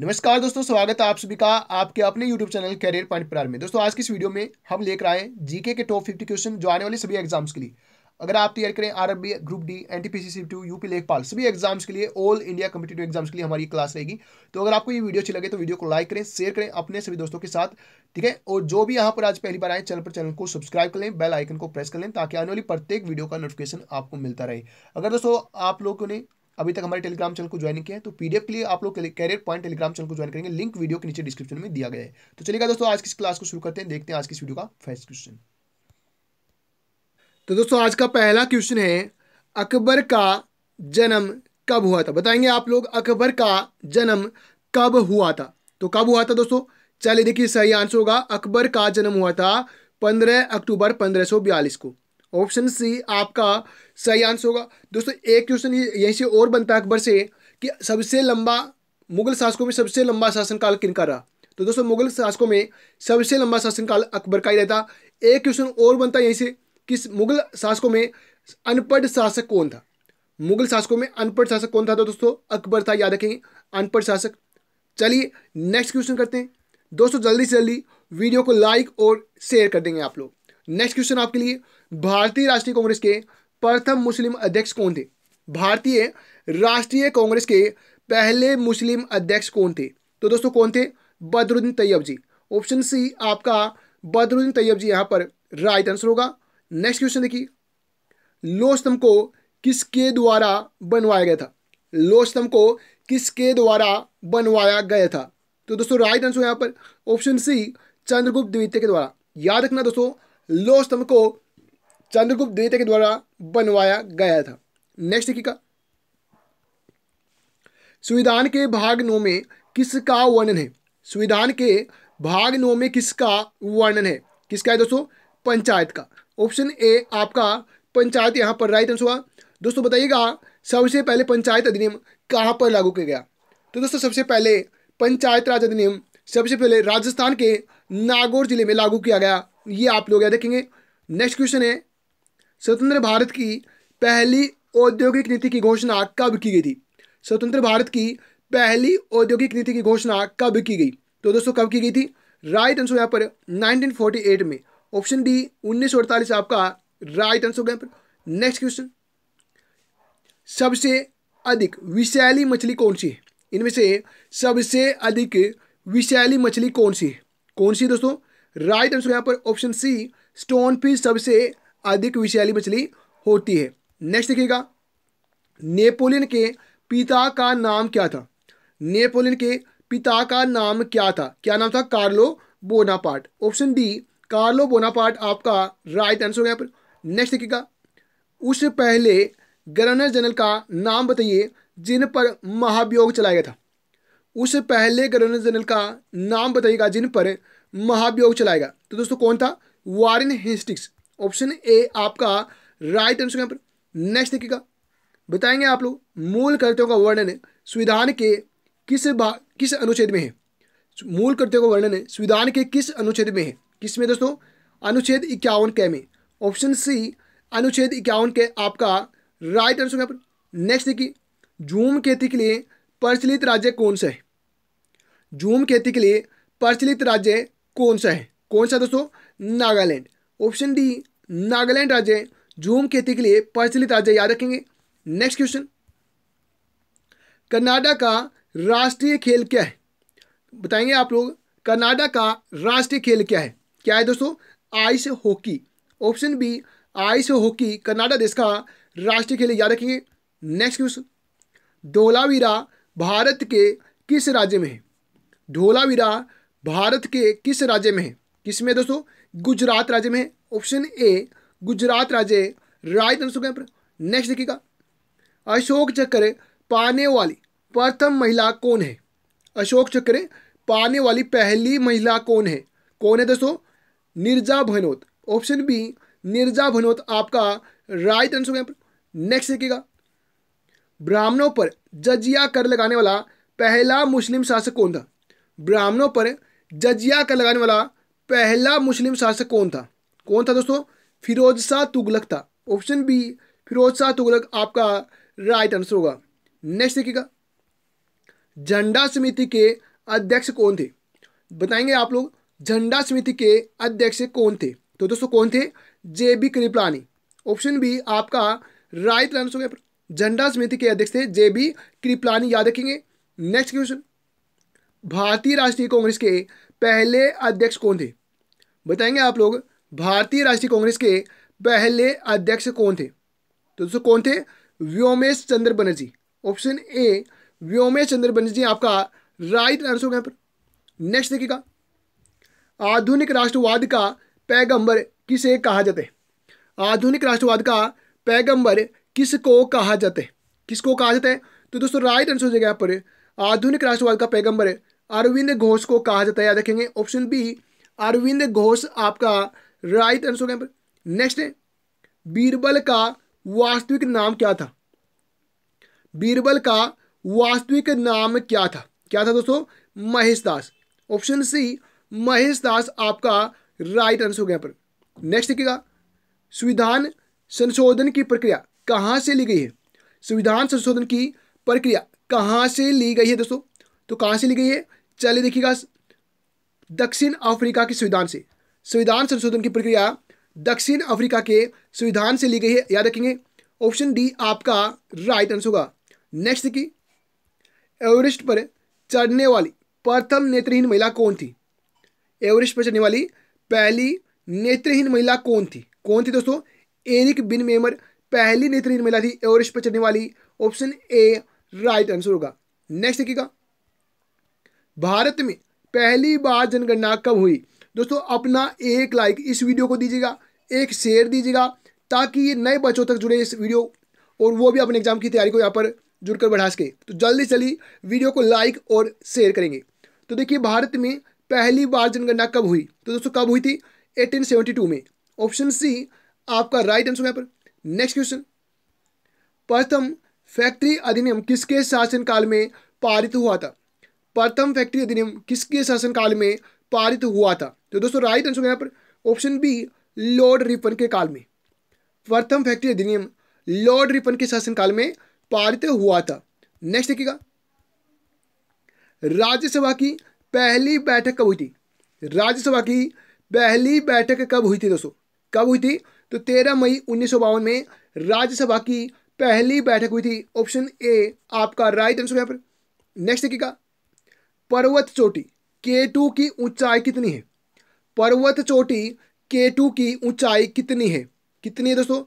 नमस्कार दोस्तों स्वागत है आप सभी का आपके अपने यूट्यूब चैनल करियर पॉइंट प्रार में दोस्तों आज की इस वीडियो में हम लेकर आए जीके के टॉप फिफ्टी क्वेश्चन जो आने वाले सभी एग्जाम्स के लिए अगर आप तैयार करें RB group D N T P to UP लेखपाल सभी एग्जाम्स के लिए ऑल इंडिया कम्पिटेटिव एग्जाम्स के लिए हमारी क्लास रहेगी तो अगर आपको ये वीडियो अच्छी लगे तो वीडियो को लाइक करें शेयर करें अपने सभी दोस्तों के साथ ठीक है और जो भी यहाँ पर आज पहली बार आए चैनल पर चैनल को सब्सक्राइब कर लें बेल आइकन को प्रेस कर लें ताकि आने वाली प्रत्येक वीडियो का नोटिफिकेशन आपको मिलता रहे अगर दोस्तों आप लोगों ने अभी तक हमारे टेलीग्राम चैनल को ज्वाइन किया है तो पीडीएफ के लिए आप लोग कैरियर पॉइंट टेलीग्राम चैनल को ज्वाइन करेंगे लिंक वीडियो के नीचे डिस्क्रिप्शन में दिया गया है तो चलिएगा दोस्तों आज किस क्लास को शुरू करते हैं देखते हैं आज किस वीडियो का फर्स्ट क्वेश्चन तो दोस्तों आज का पहला क्वेश्चन है अकबर का जन्म कब हुआ था बताएंगे आप लोग अकबर का जन्म कब हुआ था तो कब हुआ था दोस्तों चलिए देखिए सही आंसर होगा अकबर का जन्म हुआ था 15 अक्टूबर 1542 को ऑप्शन सी आपका सही आंसर होगा दोस्तों एक क्वेश्चन यहीं से और बनता है अकबर से कि सबसे लंबा मुगल शासकों में सबसे लंबा शासनकाल का रहा तो दोस्तों मुगल शासकों में सबसे लंबा शासनकाल अकबर का ही रहता एक क्वेश्चन और बनता यहीं से कि मुगल शासकों में अनपढ़ शासक कौन था मुगल शासकों में अनपढ़ शासक कौन था तो दोस्तों अकबर था याद रखेंगे अनपढ़ शासक चलिए नेक्स्ट क्वेश्चन करते हैं दोस्तों जल्दी से जल्दी वीडियो को लाइक और शेयर कर देंगे आप लोग नेक्स्ट क्वेश्चन आपके लिए भारतीय राष्ट्रीय कांग्रेस के प्रथम मुस्लिम अध्यक्ष कौन थे भारतीय राष्ट्रीय कांग्रेस के पहले मुस्लिम अध्यक्ष कौन थे तो दोस्तों कौन थे बदरुद्दीन तैयब जी ऑप्शन सी आपका बदरुद्दीन तैयब जी यहां पर राइट आंसर होगा नेक्स्ट क्वेश्चन देखिए लोस्तम स्तंभ को किसके द्वारा बनवाया गया था लोस्तम स्तंभ को किसके द्वारा बनवाया गया था तो दोस्तों राइट आंसर यहां पर ऑप्शन सी चंद्रगुप्त द्वितीय के द्वारा याद रखना दोस्तों लोह स्तंभ को चंद्रगुप्त द्वितीय के द्वारा बनवाया गया था नेक्स्ट देखिएगा संविधान के भाग नौ में किसका वर्णन है संविधान के भाग नौ में किसका वर्णन है किसका है दोस्तों पंचायत का ऑप्शन ए आपका पंचायत यहां पर राइट आंसर हुआ दोस्तों बताइएगा सबसे पहले पंचायत अधिनियम कहां पर लागू किया गया तो दोस्तों सबसे पहले पंचायत राज अधिनियम सबसे पहले राजस्थान के नागौर जिले में लागू किया गया ये आप लोग याद रखेंगे नेक्स्ट क्वेश्चन है स्वतंत्र भारत की पहली औद्योगिक नीति की घोषणा कब की गई थी स्वतंत्र भारत की पहली औद्योगिक नीति की घोषणा कब की गई तो दोस्तों कब की गई थी राइट आंसर यहाँ पर 1948 में ऑप्शन डी उन्नीस आपका राइट आंसर यहाँ पर नेक्स्ट क्वेश्चन सबसे अधिक विशैली मछली कौन सी है इनमें से सबसे अधिक विशैली मछली कौन सी है कौन सी दोस्तों राइट आंसर यहाँ पर ऑप्शन सी स्टोन फिश सबसे अधिक विषैली मछली होती है नेक्स्ट देखिएगा नेपोलियन के पिता का नाम क्या था नेपोलियन के पिता का नाम क्या था क्या नाम था Carlo Bonaparte option D Carlo Bonaparte आपका राइट आंसर हो गया पर नेक्स्ट देखिएगा उससे पहले गवर्नर जनरल का नाम बताइए जिन पर महाभियोग चलाया गया था उससे पहले गवर्नर जनरल का नाम बताइएगा जिन पर महाभियोग चलाएगा तो दोस्तों कौन था वारिन हिस्टिक्स ऑप्शन ए आपका राइट आंसर यहाँ पर नेक्स्ट देखिएगा बताएंगे आप लोग मूल कर्तव्यों का वर्णन संविधान के किस भाग किस अनुच्छेद में है मूल कर्तव्यों का वर्णन संविधान के किस अनुच्छेद में है किस में दोस्तों अनुच्छेद इक्यावन के में ऑप्शन सी अनुच्छेद इक्यावन के आपका राइट आंसर यहाँ पर नेक्स्ट देखिए झूम खेती के लिए प्रचलित राज्य कौन सा है झूम खेती के लिए प्रचलित राज्य कौन सा है कौन सा दोस्तों नागालैंड ऑप्शन डी नागालैंड राज्य झूम खेती के लिए प्रचलित राज्य याद रखेंगे नेक्स्ट क्वेश्चन कनाडा का राष्ट्रीय खेल क्या है बताएंगे आप लोग कनाडा का राष्ट्रीय खेल क्या है क्या है दोस्तों ice hockey option B ice hockey Canada देश का राष्ट्रीय खेल याद रखेंगे नेक्स्ट क्वेश्चन धोलावीरा भारत के किस राज्य में है धोलावीरा भारत के किस राज्य में है किस में दोस्तों गुजरात राज्य में है ऑप्शन ए गुजरात राज्य राइट आंसर पर नेक्स्ट देखिएगा अशोक चक्र पाने वाली प्रथम महिला कौन है अशोक चक्र पाने वाली पहली महिला कौन है कौन है दोस्तों निर्जा भनोत ऑप्शन बी निर्जा भनोत आपका राइट आंसर पर नेक्स्ट देखिएगा ब्राह्मणों पर जजिया कर लगाने वाला पहला मुस्लिम शासक कौन था ब्राह्मणों पर जजिया कर लगाने वाला पहला मुस्लिम शासक कौन था कौन था दोस्तों फिरोज शाह तुगलक था ऑप्शन बी फिरोज शाह तुगलक आपका राइट आंसर होगा नेक्स्ट देखिएगा झंडा समिति के अध्यक्ष कौन थे बताएंगे आप लोग झंडा समिति के अध्यक्ष कौन थे तो दोस्तों कौन थे J B Kripalani option B आपका राइट आंसर हो गया झंडा समिति के अध्यक्ष थे जे बी कृपलानी याद रखेंगे नेक्स्ट क्वेश्चन भारतीय राष्ट्रीय कांग्रेस के पहले अध्यक्ष कौन थे बताएंगे आप लोग भारतीय राष्ट्रीय कांग्रेस के पहले अध्यक्ष कौन थे तो दोस्तों कौन थे व्योमेश चंद्र बनर्जी ऑप्शन ए व्योमेश चंद्र बनर्जी आपका राइट आंसर होगा यहाँ पर नेक्स्ट देखिएगा आधुनिक राष्ट्रवाद का पैगंबर किसे कहा जाता है आधुनिक राष्ट्रवाद का पैगंबर किसको कहा जाता है किसको कहा जाता है तो दोस्तों राइट आंसर हो जाएगा यहाँ पर आधुनिक राष्ट्रवाद का पैगंबर अरविंद घोष को कहा जाता है याद रखेंगे ऑप्शन बी अरविंद घोष आपका राइट आंसर होगा नेक्स्ट है बीरबल का वास्तविक नाम क्या था बीरबल का वास्तविक नाम क्या था क्या था दोस्तों महेश दास ऑप्शन सी महेश दास आपका राइट आंसर हो गया पर नेक्स्ट देखिएगा संविधान संशोधन की प्रक्रिया कहां से ली गई है संविधान संशोधन की प्रक्रिया कहां से ली गई है दोस्तों तो कहां से ली गई है चलिए देखिएगा दक्षिण अफ्रीका के संविधान से संविधान संशोधन की प्रक्रिया दक्षिण अफ्रीका के संविधान से ली गई है याद रखेंगे ऑप्शन डी आपका राइट आंसर होगा नेक्स्ट की एवरेस्ट पर चढ़ने वाली प्रथम नेत्रहीन महिला कौन थी एवरेस्ट पर चढ़ने वाली पहली नेत्रहीन महिला कौन थी कौन थी दोस्तों एरिक बिन मेमर पहली नेत्रहीन महिला थी एवरेस्ट पर चढ़ने वाली ऑप्शन ए राइट आंसर होगा नेक्स्ट देखिएगा भारत में पहली बार जनगणना कब हुई दोस्तों अपना एक लाइक इस वीडियो को दीजिएगा एक शेयर दीजिएगा ताकि ये नए बच्चों तक जुड़े इस वीडियो और वो भी अपने एग्जाम की तैयारी को यहाँ पर जुड़कर बढ़ा सके तो जल्दी जल्दी वीडियो को लाइक और शेयर करेंगे तो देखिए भारत में पहली बार जनगणना कब हुई तो दोस्तों कब हुई थी 1872 में ऑप्शन सी आपका राइट आंसर यहाँ पर नेक्स्ट क्वेश्चन प्रथम फैक्ट्री अधिनियम किसके शासनकाल में पारित हुआ था प्रथम फैक्ट्री अधिनियम किसके शासनकाल में पारित हुआ था तो दोस्तों राइट आंसर यहाँ पर ऑप्शन बी लॉर्ड रिपन के काल में प्रथम फैक्ट्री अधिनियम लॉर्ड रिपन के शासनकाल में पारित हुआ था नेक्स्ट देखिएगा राज्यसभा की पहली बैठक कब हुई थी राज्यसभा की पहली बैठक कब हुई थी दोस्तों कब हुई थी तो तेरह मई उन्नीस में राज्यसभा की पहली बैठक हुई थी ऑप्शन ए आपका राइट आंसर यहाँ पर नेक्स्ट देखिएगा पर्वत चोटी के टू की ऊंचाई कितनी है पर्वत चोटी के टू की ऊंचाई कितनी है कितनी है दोस्तों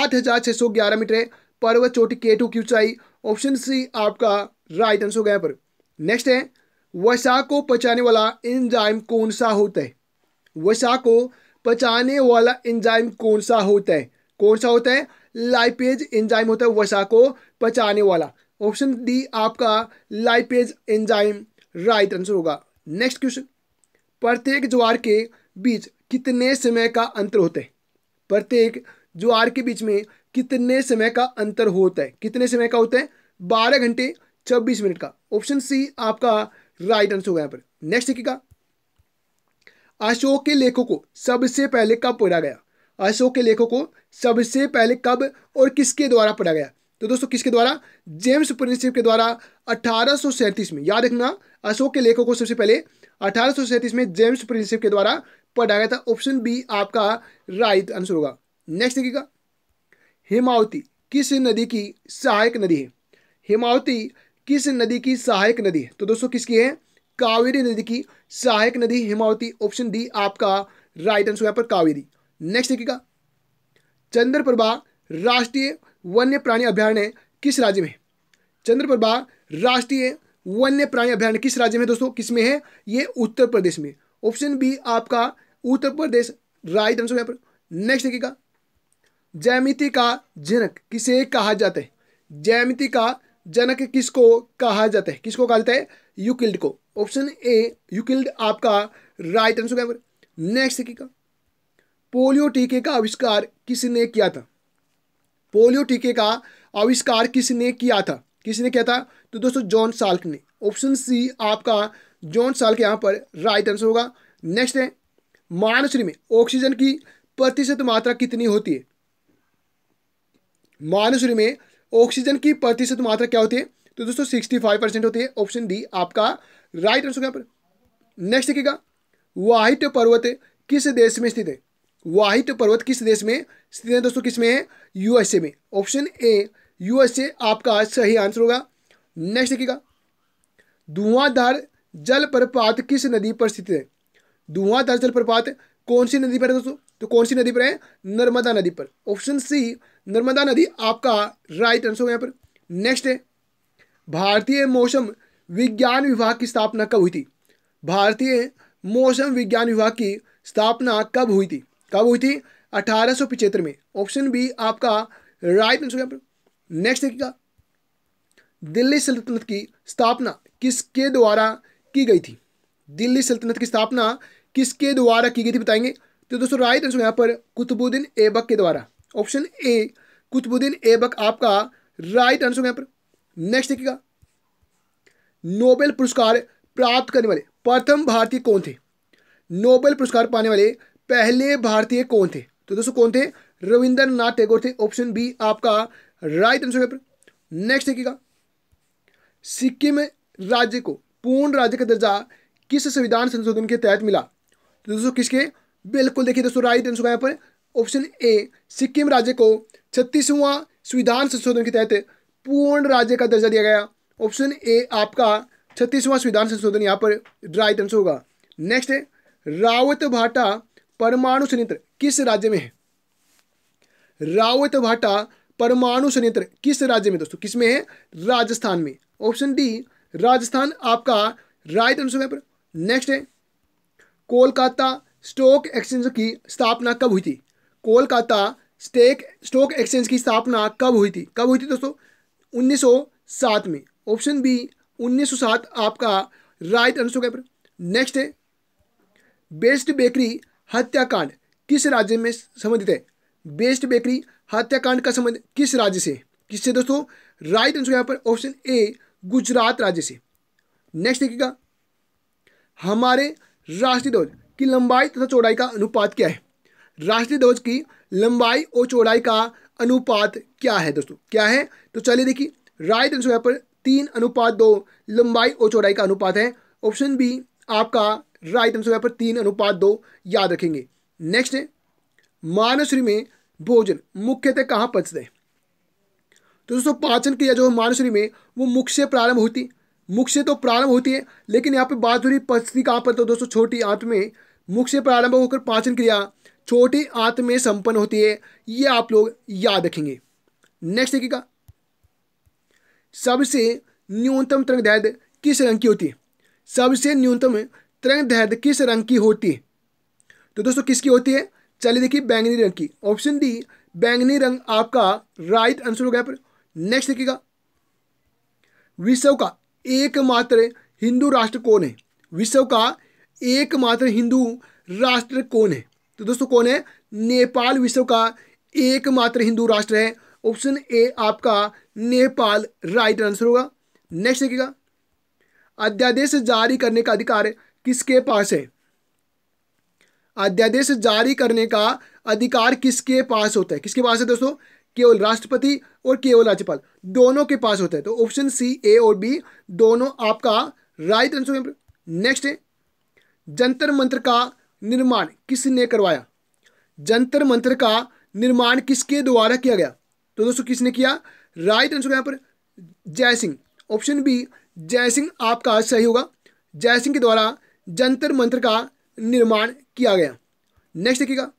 आठ हज़ार छह सौ ग्यारह मीटर है पर्वत चोटी के टू की ऊंचाई ऑप्शन सी आपका राइट आंसर हो गया पर नेक्स्ट है वसा को पचाने वाला इंजाइम कौन सा होता है वसा को पचाने वाला इंजाइम कौन सा होता है कौन सा होता है लाइपेज एंजाइम होता है वसा को पचाने वाला ऑप्शन डी आपका लाइपेज एंजाइम राइट आंसर होगा नेक्स्ट क्वेश्चन प्रत्येक ज्वार के बीच कितने समय का अंतर होता है प्रत्येक ज्वार के बीच में कितने समय का अंतर होता है कितने समय का होता है बारह घंटे छब्बीस मिनट का ऑप्शन सी आपका राइट आंसर होगा यहाँ पर नेक्स्ट देखिएगा अशोक के लेखों को सबसे पहले कब पढ़ा गया अशोक के लेखों को सबसे पहले कब और किसके द्वारा पढ़ा गया तो दोस्तों किसके द्वारा जेम्स प्रिंसिप के द्वारा अठारह में याद रखना अशोक के लेखों को सबसे पहले अठारह में जेम्स प्रिंसिप के द्वारा पढ़ा गया था ऑप्शन बी आपका राइट आंसर होगा नेक्स्ट देखिएगा हिमावती किस नदी की सहायक नदी है हिमावती किस नदी की सहायक नदी है तो दोस्तों किसकी है कावेरी नदी की सहायक नदी हिमावती ऑप्शन डी आपका राइट आंसर यहाँ पर कावेरी नेक्स्ट देखिएगा चंद्रप्रभा राष्ट्रीय वन्य प्राणी अभ्यारण्य किस राज्य में चंद्रप्रभा राष्ट्रीय वन्य प्राणी अभ्यारण्य किस राज्य में दोस्तों किस में है ये उत्तर प्रदेश में ऑप्शन बी आपका उत्तर प्रदेश राइट आंसर यहाँ पर नेक्स्ट देखिएगा जैमिति का जनक किसे कहा जाता है जैमिति का जनक किसको कहा जाता है किसको कहा जाता है यूकिल्ड को ऑप्शन ए यूकिल्ड आपका राइट आंसर यहाँ पर नेक्स्ट देखिएगा पोलियो टीके का आविष्कार किसने किया था पोलियो टीके का आविष्कार किसने किया था किसने किया था तो दोस्तों जॉन साल्क ने ऑप्शन सी आपका जॉन साल्क यहाँ पर राइट आंसर होगा नेक्स्ट है मानव शरीर में ऑक्सीजन की प्रतिशत मात्रा कितनी होती है मानव शरीर में ऑक्सीजन की प्रतिशत मात्रा क्या होती है तो दोस्तों सिक्सटी फाइव परसेंट होती है ऑप्शन डी आपका राइट आंसर यहाँ पर नेक्स्ट देखिएगा वाहिट पर्वत किस देश में स्थित है वाहिट पर्वत किस देश में स्थित है दोस्तों किस में है यूएसए में ऑप्शन ए यूएसए आपका सही आंसर होगा नेक्स्ट देखिएगा धुआंधार जलप्रपात किस नदी पर स्थित है धुआंधार जलप्रपात कौन सी नदी पर है दोस्तों तो कौन सी नदी पर है नर्मदा नदी पर ऑप्शन सी नर्मदा नदी आपका राइट आंसर होगा यहाँ पर नेक्स्ट है भारतीय मौसम विज्ञान विभाग की स्थापना कब हुई थी भारतीय मौसम विज्ञान विभाग की स्थापना कब हुई थी कब हुई थी अठारह में ऑप्शन बी आपका राइट आंसर यहाँ पर नेक्स्ट देखिएगा दिल्ली सल्तनत की स्थापना किसके द्वारा की गई थी दिल्ली सल्तनत की स्थापना किसके द्वारा की गई थी बताएंगे तो दोस्तों राइट आंसर यहां पर कुतुबुद्दीन एबक के द्वारा ऑप्शन ए कुतुबुद्दीन एबक आपका राइट आंसर यहां पर नेक्स्ट देखिएगा नोबेल पुरस्कार प्राप्त करने वाले प्रथम भारतीय कौन थे नोबेल पुरस्कार पाने वाले पहले भारतीय कौन थे तो दोस्तों कौन थे रविंद्रनाथ टैगोर थे ऑप्शन बी आपका राइट आंसर पेपर नेक्स्ट देखिएगा सिक्किम राज्य को पूर्ण राज्य का दर्जा किस संविधान संशोधन के तहत मिला तो दोस्तों किसके बिल्कुल देखिए दोस्तों राइट आंसर यहाँ पर ऑप्शन ए सिक्किम राज्य को छत्तीसवां संविधान संशोधन के तहत पूर्ण राज्य का दर्जा दिया गया ऑप्शन ए आपका छत्तीसवां संविधान संशोधन यहाँ पर राइट आंसर होगा नेक्स्ट है रावत भाटा परमाणु संयंत्र किस राज्य में है रावत भाटा परमाणु संयंत्र किस राज्य में दोस्तों किस में है राजस्थान में ऑप्शन डी राजस्थान आपका राइट आंसर पेपर नेक्स्ट है कोलकाता स्टॉक एक्सचेंज की स्थापना कब हुई थी कोलकाता स्टेक स्टॉक एक्सचेंज की स्थापना कब हुई थी कब हुई थी दोस्तों 1907 में ऑप्शन बी 1907 आपका राइट आंसर पेपर नेक्स्ट है बेस्ट बेकरी हत्याकांड किस राज्य में संबंधित है बेस्ट बेकरी हत्याकांड का संबंध किस राज्य से किससे दोस्तों राइट आंसर यहां पर ऑप्शन ए गुजरात राज्य से नेक्स्ट देखिएगा हमारे राष्ट्रीय ध्वज की लंबाई तथा चौड़ाई का अनुपात क्या है राष्ट्रीय ध्वज की लंबाई और चौड़ाई का अनुपात क्या है दोस्तों क्या है तो चलिए देखिए राइट आंसर यहाँ पर तीन अनुपात दो लंबाई और चौड़ाई का अनुपात है ऑप्शन बी आपका राइट आंसर पर तीन अनुपात दो याद रखेंगे नेक्स्ट है मानसरी में भोजन मुख्यतः कहाँ पचते हैं तो दोस्तों पाचन क्रिया जो है मानसरी में वो मुख से प्रारंभ होती है मुख से तो प्रारंभ होती है लेकिन यहाँ पे बात हो रही पचती कहाँ पर तो दोस्तों छोटी आंत में मुख से प्रारंभ होकर पाचन क्रिया छोटी आंत में संपन्न होती है ये आप लोग याद रखेंगे नेक्स्ट देखिएगा सबसे न्यूनतम तरंग दैर्घ्य किस रंग की होती है सबसे न्यूनतम तिरंग ध्वज किस रंग की होती है तो दोस्तों किसकी होती है चलिए देखिए बैंगनी रंग की ऑप्शन डी बैंगनी रंग आपका राइट आंसर हो गया नेक्स्ट देखिएगा विश्व का एकमात्र हिंदू राष्ट्र कौन है विश्व का एकमात्र हिंदू राष्ट्र कौन है तो दोस्तों कौन है नेपाल विश्व का एकमात्र हिंदू राष्ट्र है ऑप्शन ए आपका नेपाल राइट आंसर होगा नेक्स्ट देखिएगा अध्यादेश जारी करने का अधिकार है किसके पास है अध्यादेश जारी करने का अधिकार किसके पास होता है किसके पास है दोस्तों केवल राष्ट्रपति और केवल राज्यपाल दोनों के पास होता है तो ऑप्शन सी ए और बी दोनों आपका राइट आंसर नेक्स्ट है जंतर मंत्र का निर्माण किसने करवाया जंतर मंत्र का निर्माण किसके द्वारा किया गया तो दोस्तों किसने किया राइट आंसर यहां पर जय सिंह ऑप्शन बी जय सिंह आपका सही होगा जय सिंह के द्वारा जंतर मंत्र का निर्माण किया गया नेक्स्ट देखिएगा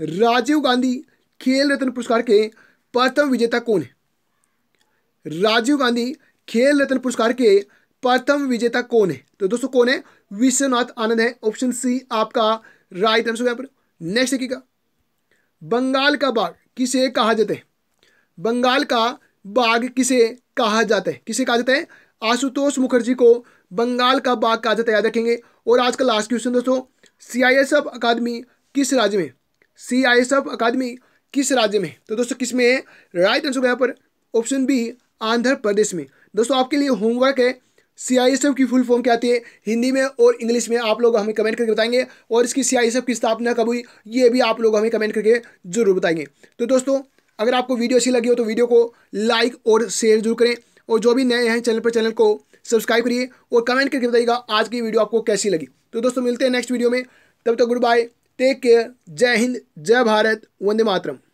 राजीव गांधी खेल रत्न पुरस्कार के प्रथम विजेता कौन है राजीव गांधी खेल रत्न पुरस्कार के प्रथम विजेता कौन है तो दोस्तों कौन है विश्वनाथ आनंद है ऑप्शन सी आपका राइट आंसर यहां पर नेक्स्ट देखिएगा बंगाल का बाघ किसे कहा जाता है बंगाल का बाघ किसे कहा जाता है किसे कहा जाता है आशुतोष मुखर्जी को बंगाल का बाग का तैयार रखेंगे और आज का लास्ट क्वेश्चन दोस्तों सी आई एस एफ अकादमी किस राज्य में सी आई एस एफ अकादमी किस राज्य में तो दोस्तों किस में है राइट आंसर यहाँ पर ऑप्शन बी आंध्र प्रदेश में दोस्तों आपके लिए होमवर्क है सी आई एस एफ की फुल फॉर्म क्या आती है हिंदी में और इंग्लिश में आप लोग हमें कमेंट करके बताएंगे और इसकी सी आई एस एफ की स्थापना कब हुई ये भी आप लोग हमें कमेंट करके जरूर बताएंगे तो दोस्तों अगर आपको वीडियो अच्छी लगी हो तो वीडियो को लाइक और शेयर जरूर करें और जो भी नए हैं चैनल पर चैनल को सब्सक्राइब करिए और कमेंट करके बताइएगा आज की वीडियो आपको कैसी लगी तो दोस्तों मिलते हैं नेक्स्ट वीडियो में तब तक तो गुड बाय टेक केयर जय हिंद जय भारत वंदे मातरम